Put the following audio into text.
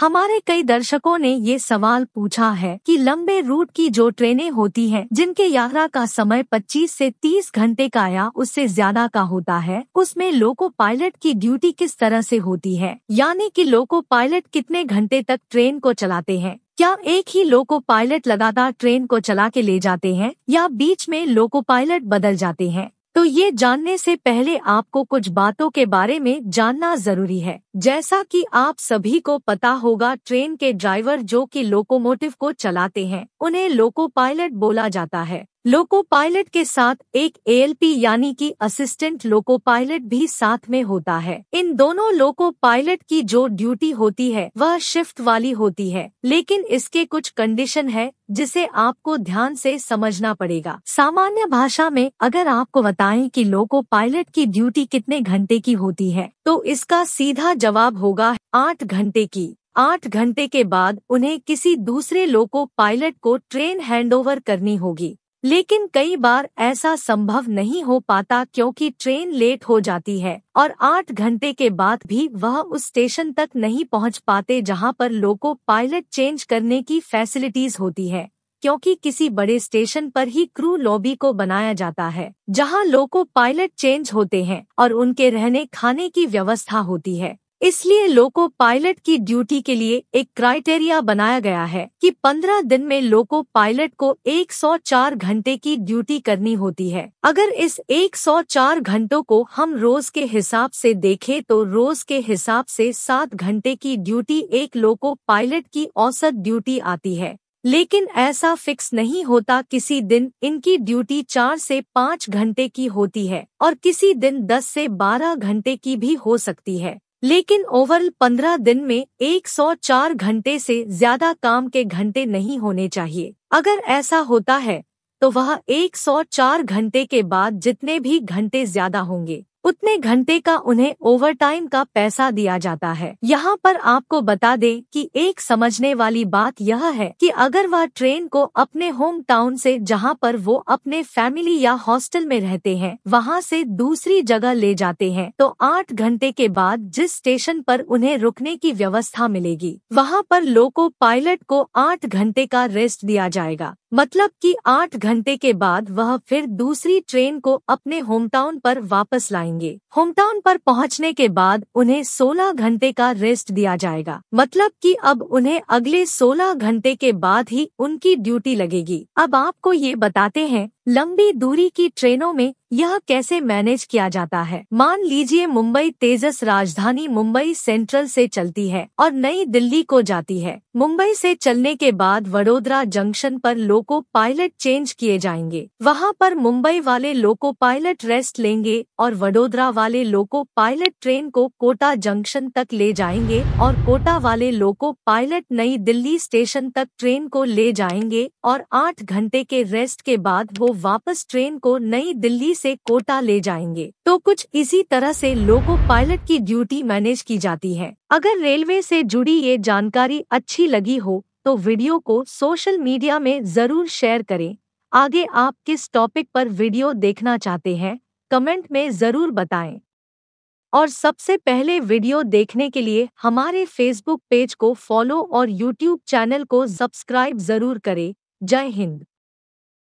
हमारे कई दर्शकों ने ये सवाल पूछा है कि लंबे रूट की जो ट्रेनें होती हैं जिनके यात्रा का समय 25 से 30 घंटे का या उससे ज्यादा का होता है उसमें लोको पायलट की ड्यूटी किस तरह से होती है यानी कि लोको पायलट कितने घंटे तक ट्रेन को चलाते हैं क्या एक ही लोको पायलट लगातार ट्रेन को चला के ले जाते हैं या बीच में लोको पायलट बदल जाते हैं तो ये जानने से पहले आपको कुछ बातों के बारे में जानना जरूरी है जैसा कि आप सभी को पता होगा ट्रेन के ड्राइवर जो कि लोकोमोटिव को चलाते हैं उन्हें लोको पायलट बोला जाता है लोको पायलट के साथ एक एएलपी यानी कि असिस्टेंट लोको पायलट भी साथ में होता है इन दोनों लोको पायलट की जो ड्यूटी होती है वह शिफ्ट वाली होती है लेकिन इसके कुछ कंडीशन है जिसे आपको ध्यान से समझना पड़ेगा सामान्य भाषा में अगर आपको बताएं कि लोको पायलट की ड्यूटी कितने घंटे की होती है तो इसका सीधा जवाब होगा आठ घंटे की आठ घंटे के बाद उन्हें किसी दूसरे लोको पायलट को ट्रेन हैंडओवर करनी होगी लेकिन कई बार ऐसा संभव नहीं हो पाता क्योंकि ट्रेन लेट हो जाती है और आठ घंटे के बाद भी वह उस स्टेशन तक नहीं पहुंच पाते जहां पर लोको पायलट चेंज करने की फैसिलिटीज होती है क्योंकि किसी बड़े स्टेशन पर ही क्रू लॉबी को बनाया जाता है जहां लोको पायलट चेंज होते हैं और उनके रहने खाने की व्यवस्था होती है इसलिए लोको पायलट की ड्यूटी के लिए एक क्राइटेरिया बनाया गया है कि 15 दिन में लोको पायलट को 104 घंटे की ड्यूटी करनी होती है अगर इस 104 घंटों को हम रोज के हिसाब से देखें तो रोज के हिसाब से 7 घंटे की ड्यूटी एक लोको पायलट की औसत ड्यूटी आती है लेकिन ऐसा फिक्स नहीं होता किसी दिन इनकी ड्यूटी चार से पाँच घंटे की होती है और किसी दिन दस से बारह घंटे की भी हो सकती है लेकिन ओवरऑल 15 दिन में 104 घंटे से ज्यादा काम के घंटे नहीं होने चाहिए अगर ऐसा होता है तो वह 104 घंटे के बाद जितने भी घंटे ज्यादा होंगे उतने घंटे का उन्हें ओवरटाइम का पैसा दिया जाता है यहाँ पर आपको बता दें कि एक समझने वाली बात यह है कि अगर वह ट्रेन को अपने होम टाउन से जहाँ पर वो अपने फैमिली या हॉस्टल में रहते हैं वहाँ से दूसरी जगह ले जाते हैं तो आठ घंटे के बाद जिस स्टेशन पर उन्हें रुकने की व्यवस्था मिलेगी वहाँ पर लोको पायलट को आठ घंटे का रेस्ट दिया जाएगा मतलब कि आठ घंटे के बाद वह फिर दूसरी ट्रेन को अपने होमटाउन पर वापस लाएंगे जाएंगे होमटाउन पर पहुंचने के बाद उन्हें 16 घंटे का रेस्ट दिया जाएगा मतलब कि अब उन्हें अगले 16 घंटे के बाद ही उनकी ड्यूटी लगेगी अब आपको ये बताते हैं लंबी दूरी की ट्रेनों में यह कैसे मैनेज किया जाता है मान लीजिए मुंबई तेजस राजधानी मुंबई सेंट्रल से चलती है और नई दिल्ली को जाती है मुंबई से चलने के बाद वडोदरा जंक्शन पर लोको पायलट चेंज किए जाएंगे वहां पर मुंबई वाले लोको पायलट रेस्ट लेंगे और वडोदरा वाले लोको पायलट ट्रेन को कोटा जंक्शन तक ले जाएंगे और कोटा वाले लोको पायलट नई दिल्ली स्टेशन तक ट्रेन को ले जाएंगे और आठ घंटे के रेस्ट के बाद वो वापस ट्रेन को नई दिल्ली से कोटा ले जाएंगे तो कुछ इसी तरह से लोको पायलट की ड्यूटी मैनेज की जाती है अगर रेलवे से जुड़ी ये जानकारी अच्छी लगी हो तो वीडियो को सोशल मीडिया में जरूर शेयर करें आगे आप किस टॉपिक पर वीडियो देखना चाहते हैं कमेंट में जरूर बताएं और सबसे पहले वीडियो देखने के लिए हमारे फेसबुक पेज को फॉलो और यूट्यूब चैनल को सब्सक्राइब जरूर करें जय हिंद